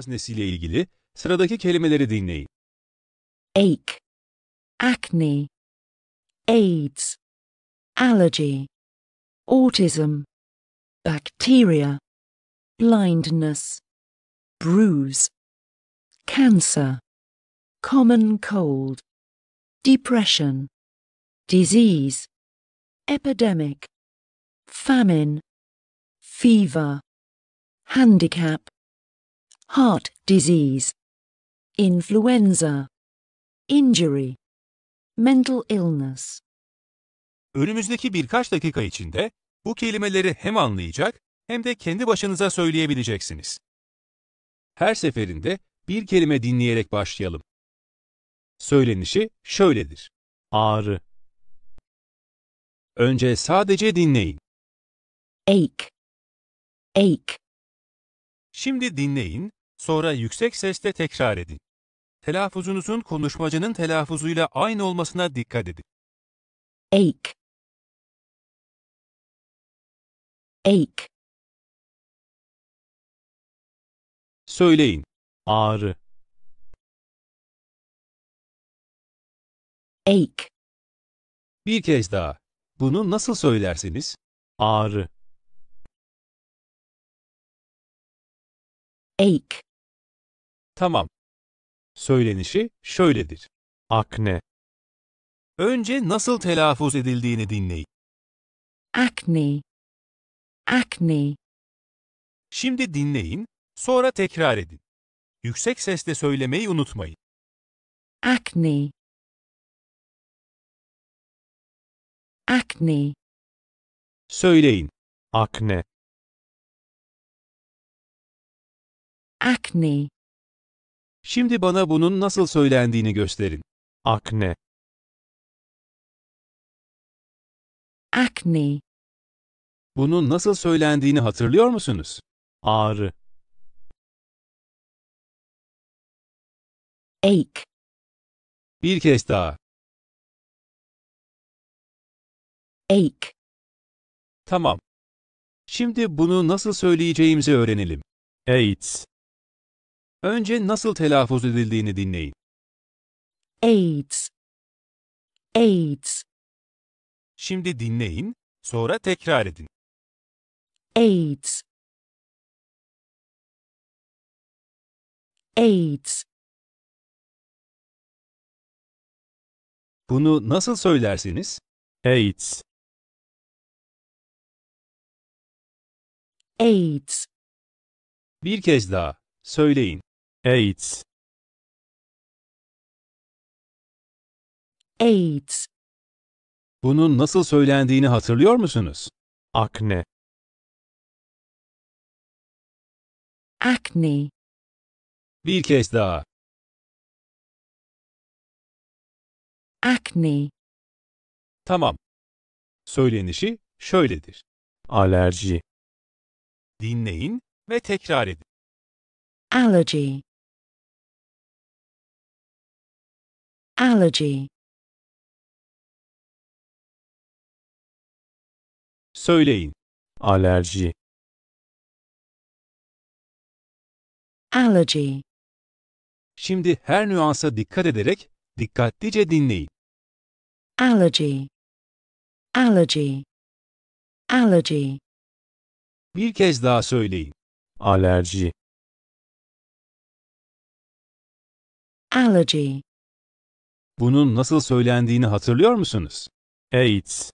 haznesiyle ilgili sıradaki kelimeleri dinleyin. Ache, acne, AIDS, allergy, autism, bacteria, blindness, bruise, cancer, common cold, depression, disease, epidemic, famine, fever, handicap, heart disease, influenza, injury, mental illness. Önümüzdeki birkaç dakika içinde bu kelimeleri hem anlayacak hem de kendi başınıza söyleyebileceksiniz. Her seferinde bir kelime dinleyerek başlayalım. Söylenişi şöyledir. Ağrı. Önce sadece dinleyin. Ache. Ache. Şimdi dinleyin Sonra yüksek sesle tekrar edin. Telaffuzunuzun konuşmacının telaffuzuyla aynı olmasına dikkat edin. Ache. Ache. Söyleyin. Ağrı. Ache. Bir kez daha. Bunu nasıl söylersiniz? Ağrı. Ache. Tamam. Söylenişi şöyledir. Akne. Önce nasıl telaffuz edildiğini dinleyin. Akne. Akne. Şimdi dinleyin, sonra tekrar edin. Yüksek sesle söylemeyi unutmayın. Akne. Akne. Söyleyin. Akne. Akne. Şimdi bana bunun nasıl söylendiğini gösterin. Akne. Akne. Bunun nasıl söylendiğini hatırlıyor musunuz? Ağrı. Ache. Bir kez daha. Ache. Tamam. Şimdi bunu nasıl söyleyeceğimizi öğrenelim. AIDS. Önce nasıl telaffuz edildiğini dinleyin. AIDS. AIDS. Şimdi dinleyin, sonra tekrar edin. AIDS. AIDS. Bunu nasıl söylersiniz? AIDS. AIDS. Bir kez daha söyleyin. AIDS AIDS Bunun nasıl söylendiğini hatırlıyor musunuz? Akne Acne Bir kez daha. Acne Tamam. Söylenişi şöyledir. Alerji Dinleyin ve tekrar edin. Allergy Allergy. Söyleyin. Alerji. Allergy. Şimdi her nüansa dikkat ederek dikkatlice dinleyin. Allergy. Allergy. Allergy. Bir kez daha söyleyin. Alerji. Allergy. Bunun nasıl söylendiğini hatırlıyor musunuz? AIDS.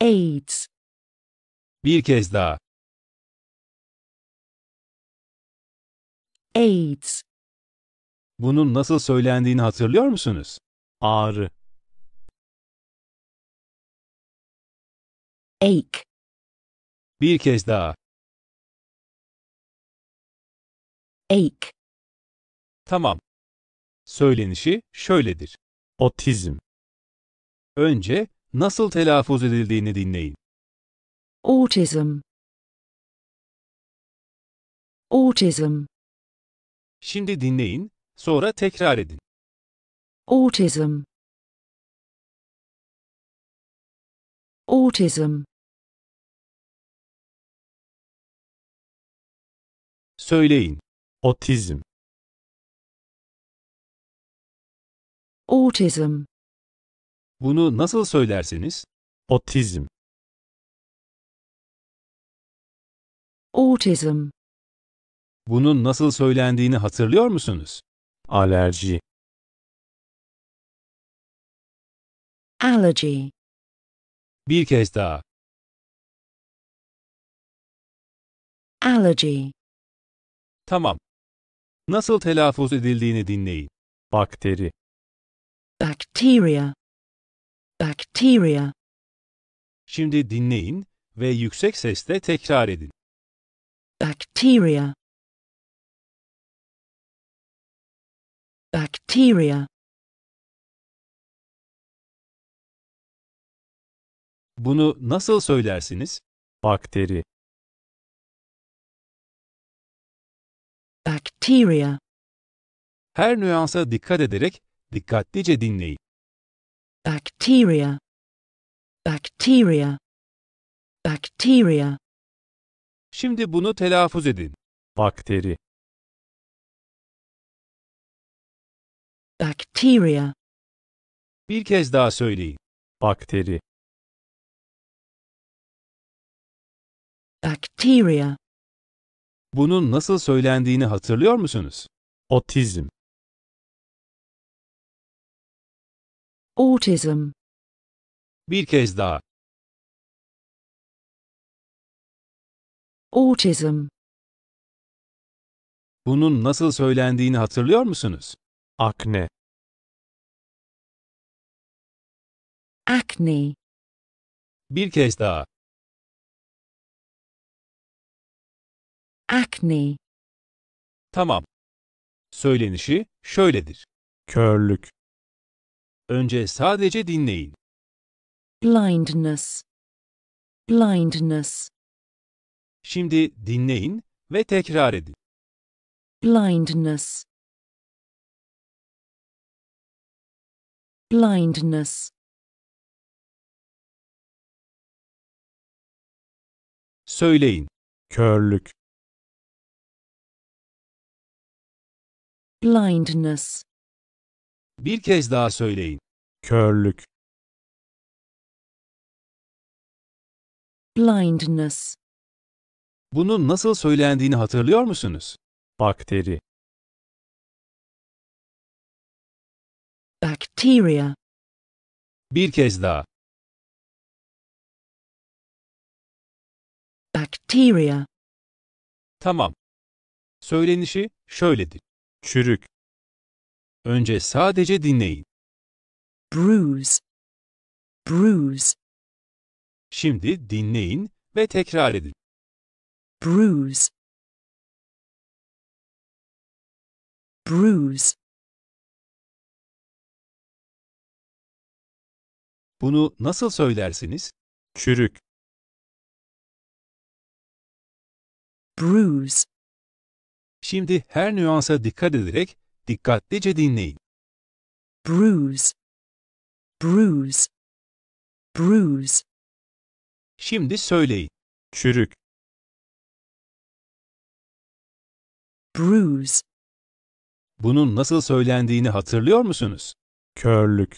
AIDS. Bir kez daha. AIDS. Bunun nasıl söylendiğini hatırlıyor musunuz? Ağrı. Ache. Bir kez daha. Ache. Tamam. Söylenişi şöyledir. Otizm. Önce nasıl telaffuz edildiğini dinleyin. Autism. Autism. Şimdi dinleyin, sonra tekrar edin. Autism. Autism. Söyleyin. Otizm. Autism. Bunu nasıl söylersiniz? Otizm. Autism. Bunun nasıl söylendiğini hatırlıyor musunuz? Alerji. Allergy. Bir kez daha. Allergy. Tamam. Nasıl telaffuz edildiğini dinleyin. Bakteri bacteria bacteria Şimdi dinleyin ve yüksek sesle tekrar edin. bacteria bacteria Bunu nasıl söylersiniz? Bakteri. bacteria Her nüansa dikkat ederek Dikkatlice dinleyin. Bacteria Bacteria Bacteria Şimdi bunu telaffuz edin. Bakteri Bacteria Bir kez daha söyleyin. Bakteri Bacteria Bunun nasıl söylendiğini hatırlıyor musunuz? Otizm Autism. Bir kez daha. Autism. Bunun nasıl söylendiğini hatırlıyor musunuz? Akne. Acne. Bir kez daha. Acne. Tamam. Söylenişi şöyledir. Körlük. Önce sadece dinleyin. Blindness. Blindness. Şimdi dinleyin ve tekrar edin. Blindness. Blindness. Söyleyin. Körlük. Blindness. Bir kez daha söyleyin körlük blindness Bunu nasıl söylendiğini hatırlıyor musunuz? bakteri bacteria Bir kez daha. bacteria Tamam. Söylenişi şöyledir. çürük Önce sadece dinleyin bruise, bruise. Şimdi dinleyin ve tekrar edin. bruise, bruise. Bunu nasıl söylersiniz? Çürük, bruise, Şimdi her nüansa dikkat ederek dikkatlice dinleyin. bruise bruise, bruise. Şimdi söyleyin. Çürük, bruise, Bunun nasıl söylendiğini hatırlıyor musunuz? körlük,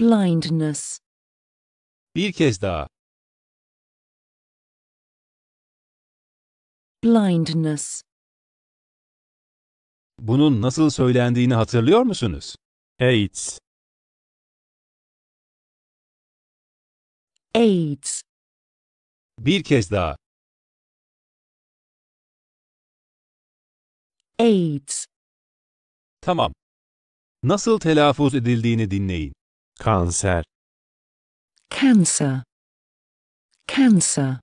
blindness, Bir kez daha. blindness, bunun nasıl söylendiğini hatırlıyor musunuz? AIDS. AIDS. Bir kez daha. AIDS. Tamam. Nasıl telaffuz edildiğini dinleyin. Kanser. Cancer. Cancer.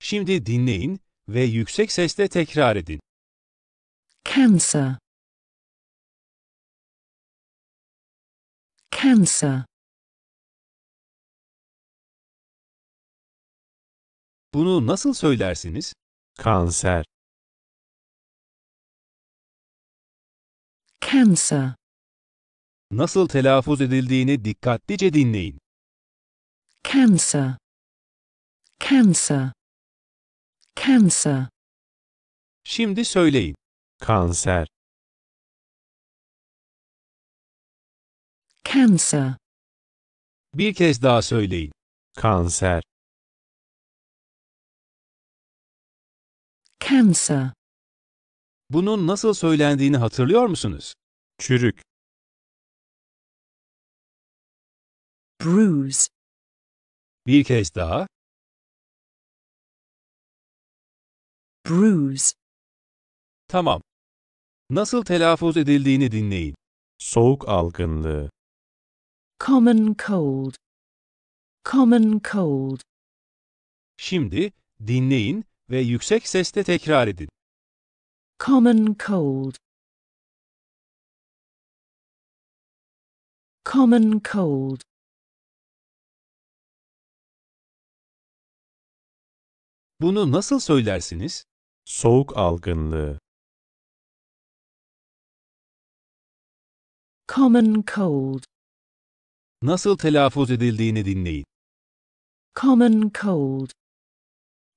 Şimdi dinleyin ve yüksek sesle tekrar edin cancer cancer Bunu nasıl söylersiniz? Kanser. Cancer. Nasıl telaffuz edildiğini dikkatlice dinleyin. Cancer. Cancer. Cancer. Şimdi söyleyin kanser cancer Bir kez daha söyleyin. kanser cancer Bunun nasıl söylendiğini hatırlıyor musunuz? Çürük, bruise Bir kez daha. bruise Tamam nasıl telaffuz edildiğini dinleyin. Soğuk algınlığı. Common cold. Common cold. Şimdi dinleyin ve yüksek sesle tekrar edin. Common cold. Common cold. Bunu nasıl söylersiniz? Soğuk algınlığı. Common cold. Nasıl telaffuz edildiğini dinleyin. Common cold.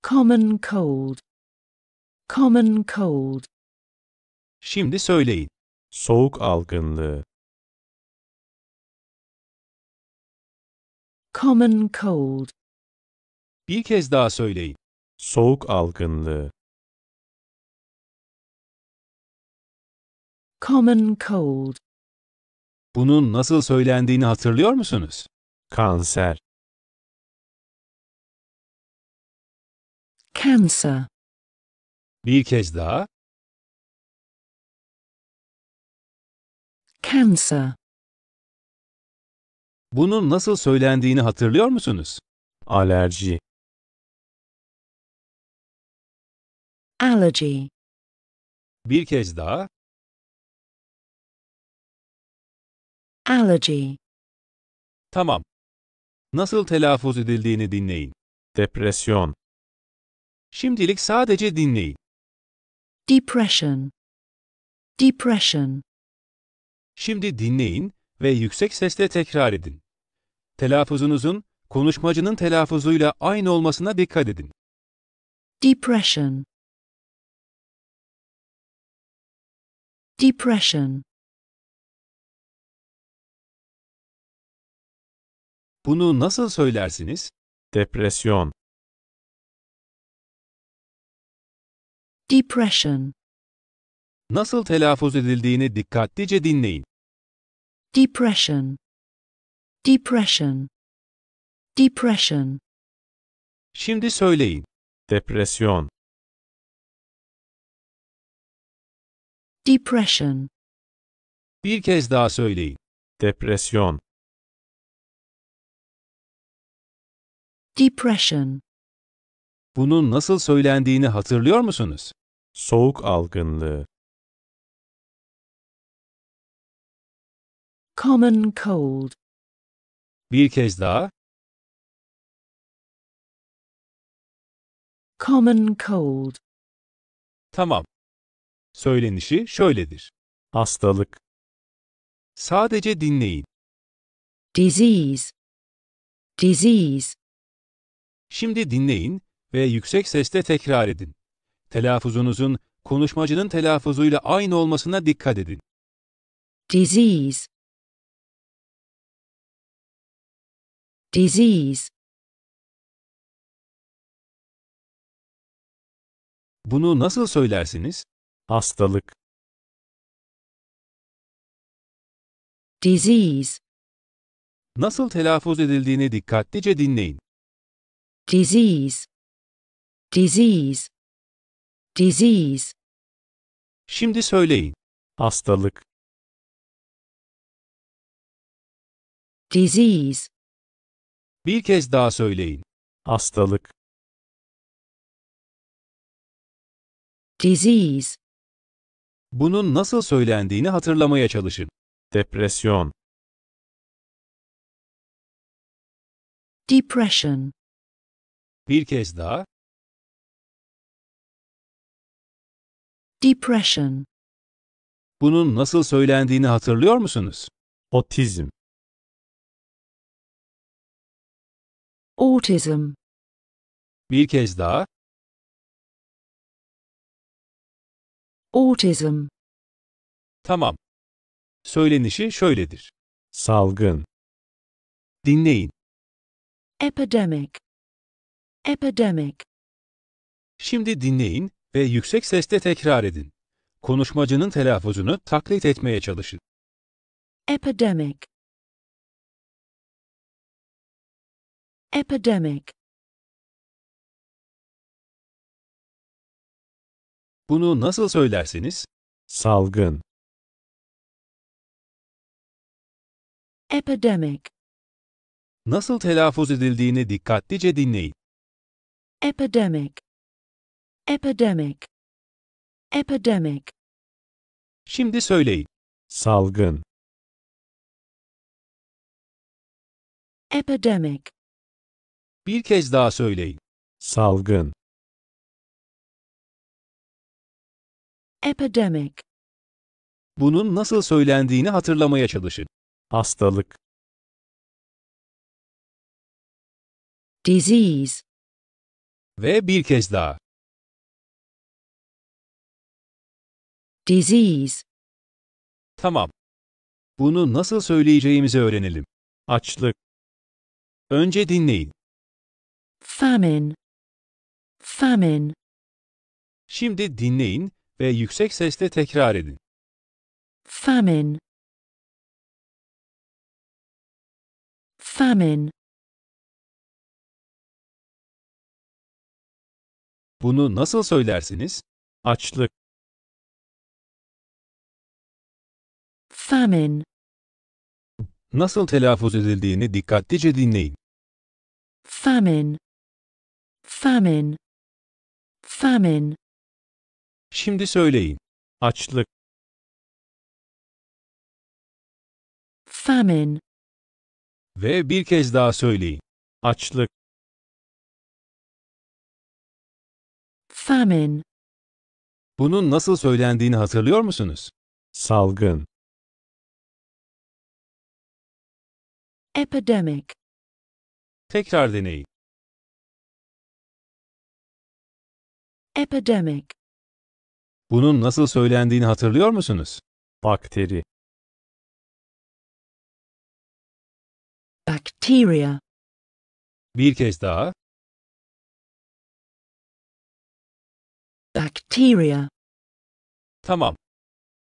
Common cold. Common cold. Şimdi söyleyin. Soğuk algınlığı. Common cold. Bir kez daha söyleyin. Soğuk algınlığı. Common cold. Bunun nasıl söylendiğini hatırlıyor musunuz? Kanser. Cancer. Bir kez daha. Cancer. Bunun nasıl söylendiğini hatırlıyor musunuz? Alerji. Allergy. Bir kez daha. Allergy. Tamam. Nasıl telaffuz edildiğini dinleyin. Depresyon. Şimdilik sadece dinleyin. Depression. Depression. Şimdi dinleyin ve yüksek sesle tekrar edin. Telaffuzunuzun konuşmacının telaffuzuyla aynı olmasına dikkat edin. Depression. Depression. Bunu nasıl söylersiniz? Depresyon. Depression. Nasıl telaffuz edildiğini dikkatlice dinleyin. Depression. Depression. Depression. Şimdi söyleyin. Depresyon. Depression. Bir kez daha söyleyin. Depresyon. depression, Bunun nasıl söylendiğini hatırlıyor musunuz? Soğuk algınlığı. common cold, Bir kez daha. common cold, Tamam. Söylenişi şöyledir. Hastalık. Sadece dinleyin. disease, disease, Şimdi dinleyin ve yüksek sesle tekrar edin. Telaffuzunuzun konuşmacının telaffuzuyla aynı olmasına dikkat edin. Disease Disease Bunu nasıl söylersiniz? Hastalık Disease Nasıl telaffuz edildiğini dikkatlice dinleyin disease disease disease Şimdi söyleyin. Hastalık disease Bir kez daha söyleyin. Hastalık disease Bunun nasıl söylendiğini hatırlamaya çalışın. Depresyon depression bir kez daha. Depression. Bunun nasıl söylendiğini hatırlıyor musunuz? Otizm. Autism. Bir kez daha. Autism. Tamam. Söylenişi şöyledir. Salgın. Dinleyin. Epidemic. Epidemic. Şimdi dinleyin ve yüksek sesle tekrar edin. Konuşmacının telaffuzunu taklit etmeye çalışın. Epidemic. Epidemic. Bunu nasıl söylersiniz? Salgın. Epidemic. Nasıl telaffuz edildiğini dikkatlice dinleyin epidemic epidemic epidemic Şimdi söyleyin. Salgın. epidemic Bir kez daha söyleyin. Salgın. epidemic Bunun nasıl söylendiğini hatırlamaya çalışın. Hastalık. disease ve bir kez daha. Disease. Tamam. Bunu nasıl söyleyeceğimizi öğrenelim. Açlık. Önce dinleyin. Famine. Famine. Şimdi dinleyin ve yüksek sesle tekrar edin. Famine. Famine. Bunu nasıl söylersiniz? Açlık. Famine. Nasıl telaffuz edildiğini dikkatlice dinleyin. Famine. Famine. Famine. Şimdi söyleyin. Açlık. Famine. Ve bir kez daha söyleyin. Açlık. famine. Bunun nasıl söylendiğini hatırlıyor musunuz? Salgın. Epidemic. Tekrar deneyin. Epidemic. Bunun nasıl söylendiğini hatırlıyor musunuz? Bakteri. Bacteria. Bir kez daha. bacteria. Tamam.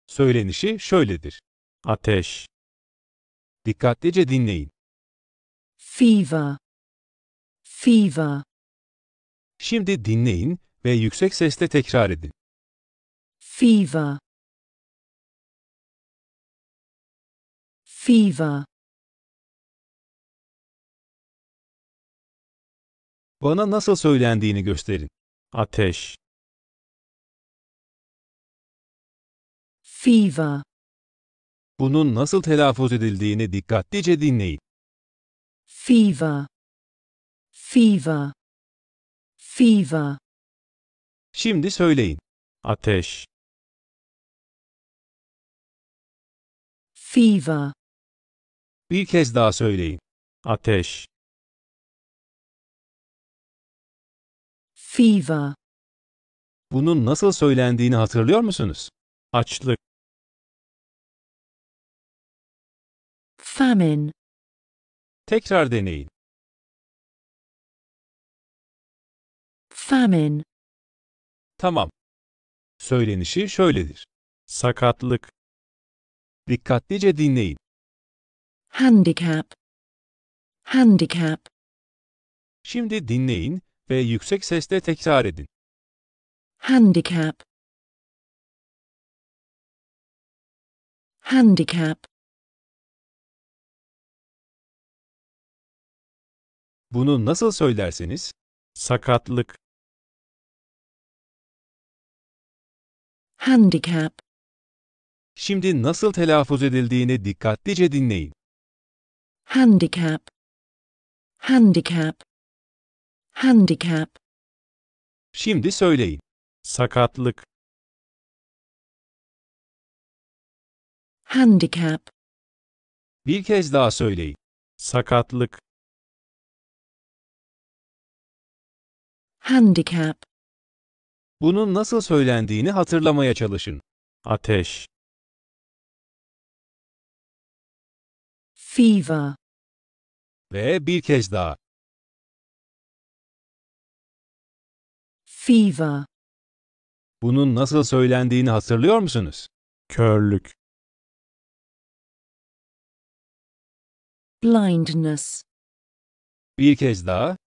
Söylenişi şöyledir. Ateş. Dikkatlice dinleyin. Fever. Fever. Şimdi dinleyin ve yüksek sesle tekrar edin. Fever. Fever. Bana nasıl söylendiğini gösterin. Ateş. Fever. Bunun nasıl telaffuz edildiğini dikkatlice dinleyin. Fever. Fever. Fever. Şimdi söyleyin. Ateş. Fever. Bir kez daha söyleyin. Ateş. Fever. Bunun nasıl söylendiğini hatırlıyor musunuz? Açlık. Famine. Tekrar deneyin. Famine. Tamam. Söylenişi şöyledir. Sakatlık. Dikkatlice dinleyin. Handicap. Handicap. Şimdi dinleyin ve yüksek sesle tekrar edin. Handicap. Handicap. Bunu nasıl söylerseniz? Sakatlık. Handicap. Şimdi nasıl telaffuz edildiğini dikkatlice dinleyin. Handicap. Handicap. Handicap. Şimdi söyleyin. Sakatlık. Handicap. Bir kez daha söyleyin. Sakatlık. handicap. Bunun nasıl söylendiğini hatırlamaya çalışın. Ateş, fever, Ve bir kez daha. fever, Bunun nasıl söylendiğini hatırlıyor musunuz? körlük, blindness, Bir kez daha.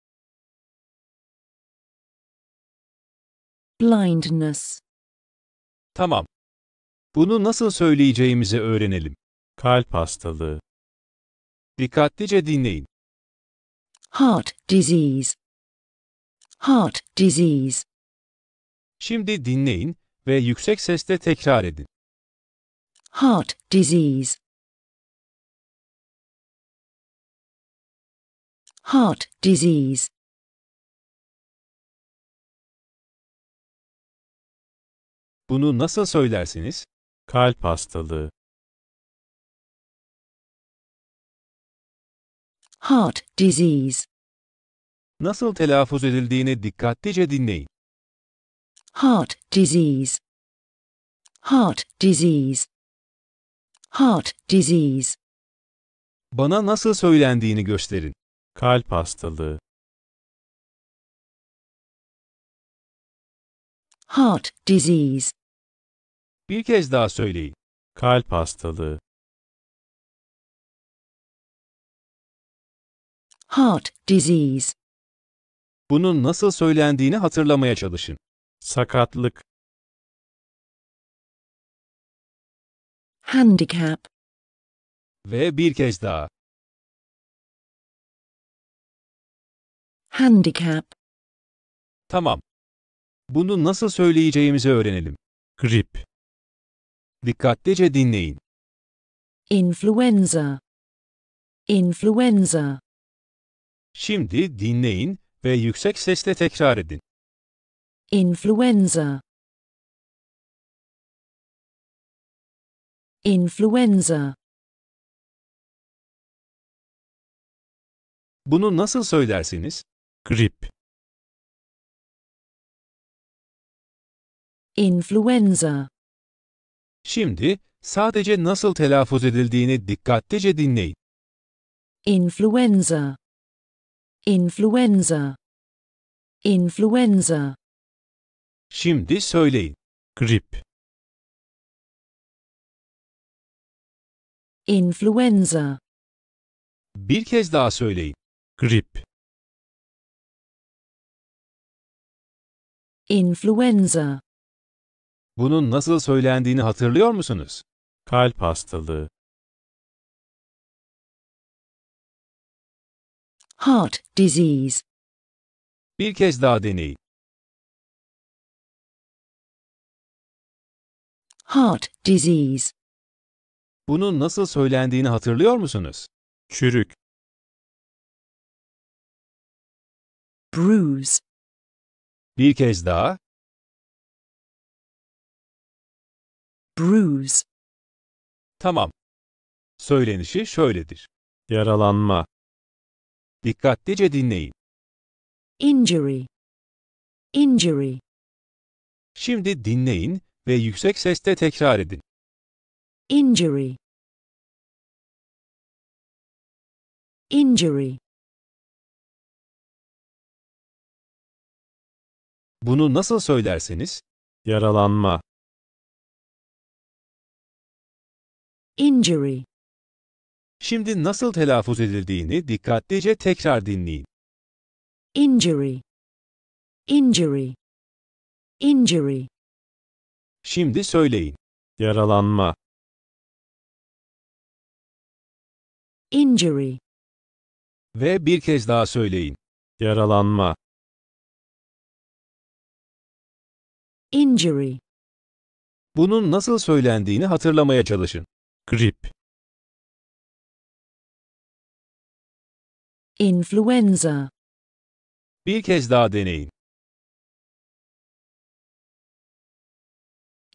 blindness. Tamam. Bunu nasıl söyleyeceğimizi öğrenelim. Kalp hastalığı. Dikkatlice dinleyin. Heart disease. Heart disease. Şimdi dinleyin ve yüksek sesle tekrar edin. Heart disease. Heart disease. Bunu nasıl söylersiniz? Kalp hastalığı. Heart disease. Nasıl telaffuz edildiğini dikkatlice dinleyin. Heart disease. Heart disease. Heart disease. Bana nasıl söylendiğini gösterin. Kalp hastalığı. Heart disease. Bir kez daha söyleyin. Kalp hastalığı. Heart disease. Bunun nasıl söylendiğini hatırlamaya çalışın. Sakatlık. Handicap. Ve bir kez daha. Handicap. Tamam. Bunu nasıl söyleyeceğimizi öğrenelim. Grip. Dikkatlice dinleyin. Influenza. Influenza. Şimdi dinleyin ve yüksek sesle tekrar edin. Influenza. Influenza. Bunu nasıl söylersiniz? Grip. Influenza. Şimdi, sadece nasıl telaffuz edildiğini dikkatlice dinleyin. Influenza Influenza Influenza Şimdi söyleyin. Grip Influenza Bir kez daha söyleyin. Grip Influenza bunun nasıl söylendiğini hatırlıyor musunuz? Kalp hastalığı. Heart disease. Bir kez daha deneyin. Heart disease. Bunun nasıl söylendiğini hatırlıyor musunuz? Çürük. Bruise. Bir kez daha. bruise. Tamam. Söylenişi şöyledir. Yaralanma. Dikkatlice dinleyin. Injury. Injury. Şimdi dinleyin ve yüksek sesle tekrar edin. Injury. Injury. Bunu nasıl söylerseniz, Yaralanma. Injury. Şimdi nasıl telaffuz edildiğini dikkatlice tekrar dinleyin. Injury. Injury. Injury. Şimdi söyleyin. Yaralanma. Injury. Ve bir kez daha söyleyin. Yaralanma. Injury. Bunun nasıl söylendiğini hatırlamaya çalışın grip influenza Bir kez daha deneyin.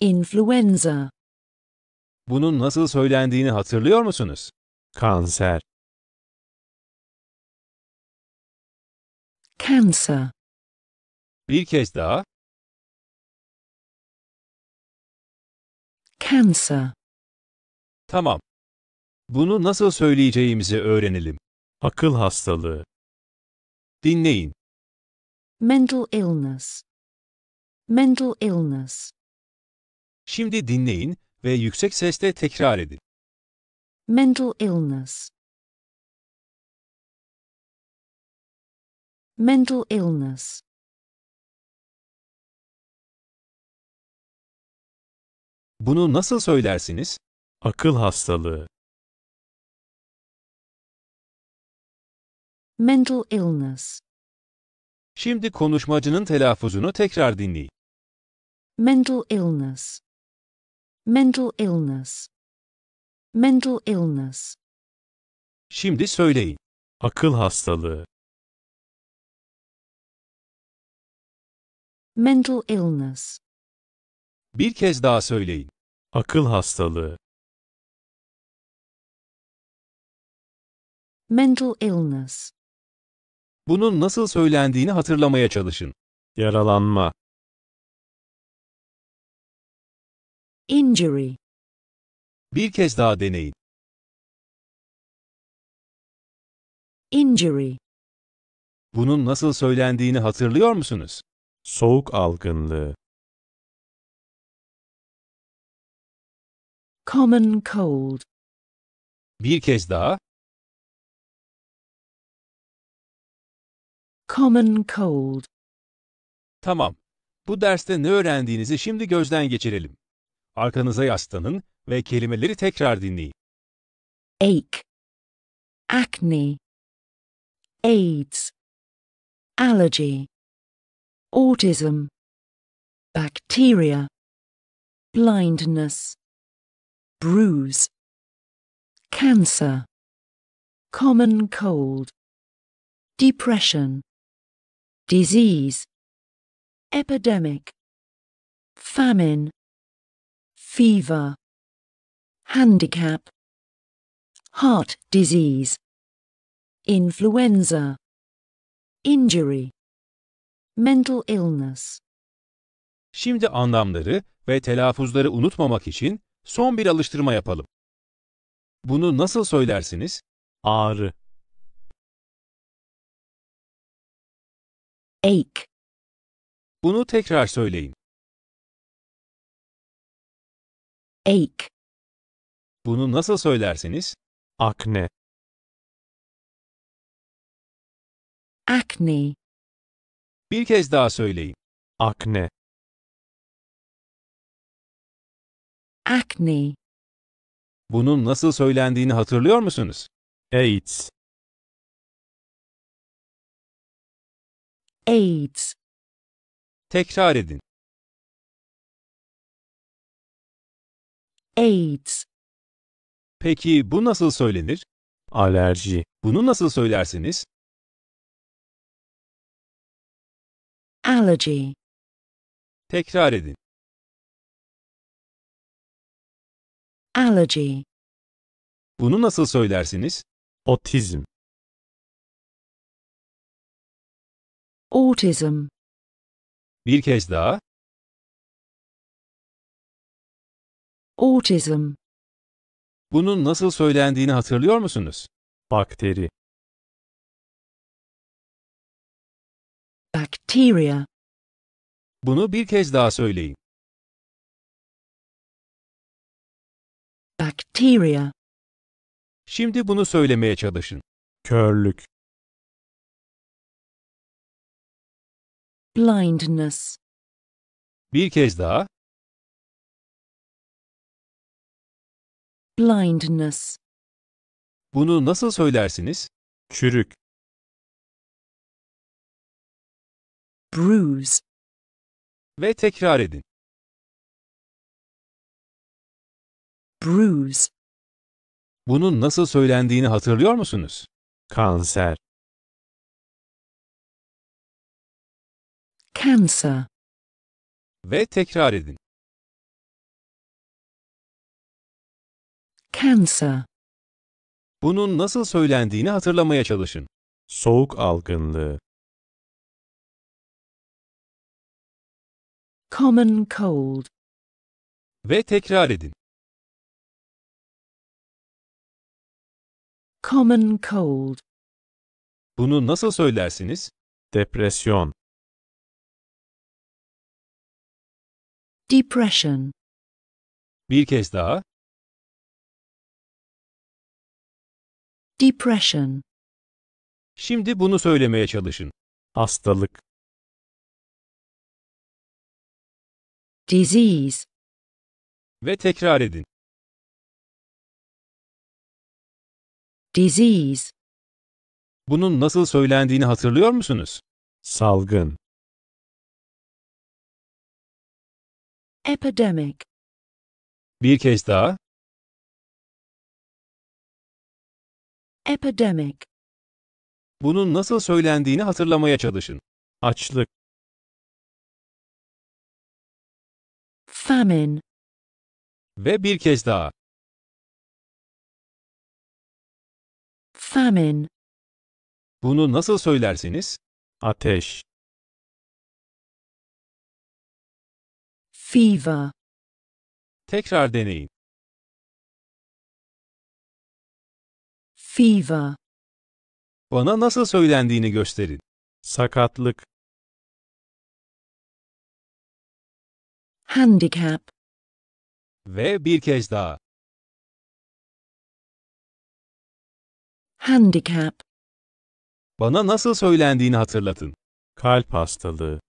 influenza Bunun nasıl söylendiğini hatırlıyor musunuz? Kanser, cancer Bir kez daha cancer Tamam. Bunu nasıl söyleyeceğimizi öğrenelim. Akıl hastalığı. Dinleyin. Mental illness. Mental illness. Şimdi dinleyin ve yüksek sesle tekrar edin. Mental illness. Mental illness. Bunu nasıl söylersiniz? Akıl hastalığı. Mental illness. Şimdi konuşmacının telaffuzunu tekrar dinleyin. Mental illness. Mental illness. Mental illness. Şimdi söyleyin. Akıl hastalığı. Mental illness. Bir kez daha söyleyin. Akıl hastalığı. mental illness. Bunun nasıl söylendiğini hatırlamaya çalışın. Yaralanma, injury, Bir kez daha deneyin. injury, Bunun nasıl söylendiğini hatırlıyor musunuz? soğuk algınlığı, common cold, Bir kez daha. Common cold. Tamam. Bu derste ne öğrendiğinizi şimdi gözden geçirelim. Arkanıza yaslanın ve kelimeleri tekrar dinleyin. Ache. Acne. AIDS. Allergy. Autism. Bacteria. Blindness. Bruise. Cancer. Common cold. Depression disease, epidemic, famine, fever, handicap, heart disease, influenza, injury, mental illness. Şimdi anlamları ve telaffuzları unutmamak için son bir alıştırma yapalım. Bunu nasıl söylersiniz? Ağrı ache. Bunu tekrar söyleyin. ache. Bunu nasıl söylerseniz? Akne. Acne. Bir kez daha söyleyin. Akne. Acne. Bunun nasıl söylendiğini hatırlıyor musunuz? AIDS. AIDS. Tekrar edin. AIDS. Peki bu nasıl söylenir? Alerji. Bunu nasıl söylersiniz? Allergy. Tekrar edin. Allergy. Bunu nasıl söylersiniz? Otizm. Autism. Bir kez daha. Autism. Bunun nasıl söylendiğini hatırlıyor musunuz? Bakteri. Bacteria. Bunu bir kez daha söyleyin. Bacteria. Şimdi bunu söylemeye çalışın. Körlük. blindness Bir kez daha. blindness Bunu nasıl söylersiniz? Çürük. bruise Ve tekrar edin. bruise Bunun nasıl söylendiğini hatırlıyor musunuz? Kanser. Cancer. Ve tekrar edin. Cancer. Bunun nasıl söylendiğini hatırlamaya çalışın. Soğuk algınlığı. Common cold. Ve tekrar edin. Common cold. Bunu nasıl söylersiniz? Depresyon. Depression. Bir kez daha. Depression. Şimdi bunu söylemeye çalışın. Hastalık. Disease. Ve tekrar edin. Disease. Bunun nasıl söylendiğini hatırlıyor musunuz? Salgın. Epidemic. Bir kez daha. Epidemic. Bunun nasıl söylendiğini hatırlamaya çalışın. Açlık. Famine. Ve bir kez daha. Famine. Bunu nasıl söylersiniz? Ateş. fever. Tekrar deneyin. fever. Bana nasıl söylendiğini gösterin. Sakatlık, handicap, Ve bir kez daha. handicap, Bana nasıl söylendiğini hatırlatın. kalp hastalığı,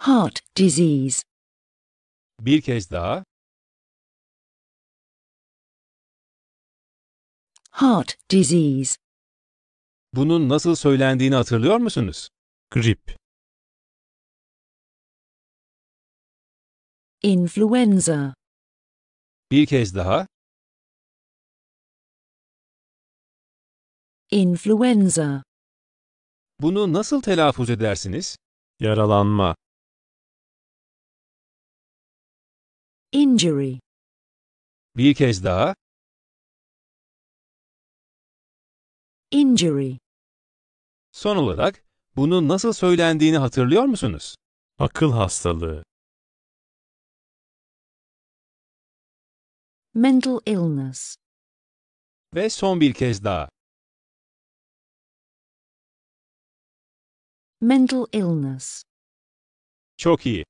heart disease. Bir kez daha. Heart disease. Bunun nasıl söylendiğini hatırlıyor musunuz? Grip. Influenza. Bir kez daha. Influenza. Bunu nasıl telaffuz edersiniz? Yaralanma. Injury. Bir kez daha. Injury. Son olarak bunu nasıl söylendiğini hatırlıyor musunuz? Akıl hastalığı. Mental illness. Ve son bir kez daha. Mental illness. Çok iyi.